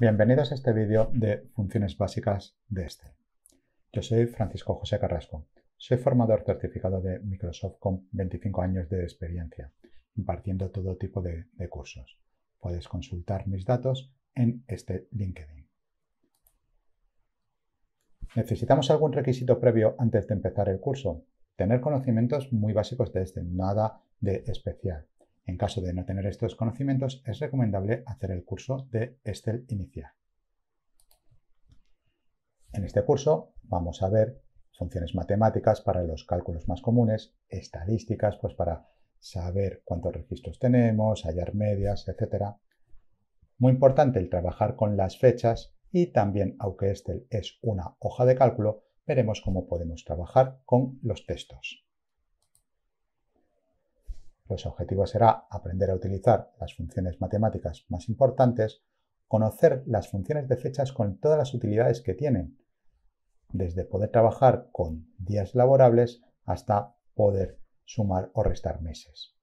Bienvenidos a este vídeo de funciones básicas de Excel. Yo soy Francisco José Carrasco. Soy formador certificado de Microsoft con 25 años de experiencia, impartiendo todo tipo de, cursos. Puedes consultar mis datos en este LinkedIn. ¿Necesitamos algún requisito previo antes de empezar el curso? Tener conocimientos muy básicos de Excel, nada de especial. En caso de no tener estos conocimientos, es recomendable hacer el curso de Excel Inicial. En este curso vamos a ver funciones matemáticas para los cálculos más comunes, estadísticas pues para saber cuántos registros tenemos, hallar medias, etc. Muy importante el trabajar con las fechas y también, aunque Excel es una hoja de cálculo, veremos cómo podemos trabajar con los textos. Los pues, objetivo será aprender a utilizar las funciones matemáticas más importantes, conocer las funciones de fechas con todas las utilidades que tienen, desde poder trabajar con días laborables hasta poder sumar o restar meses.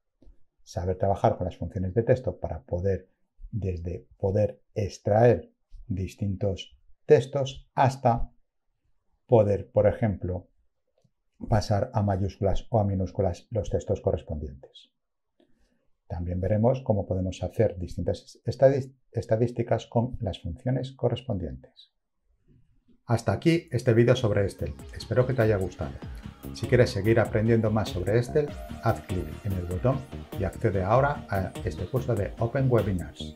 Saber trabajar con las funciones de texto para poder, desde poder extraer distintos textos hasta poder, por ejemplo, pasar a mayúsculas o a minúsculas los textos correspondientes. También veremos cómo podemos hacer distintas estadísticas con las funciones correspondientes. Hasta aquí este vídeo sobre Estel. Espero que te haya gustado. Si quieres seguir aprendiendo más sobre Estel, haz clic en el botón y accede ahora a este curso de Open Webinars.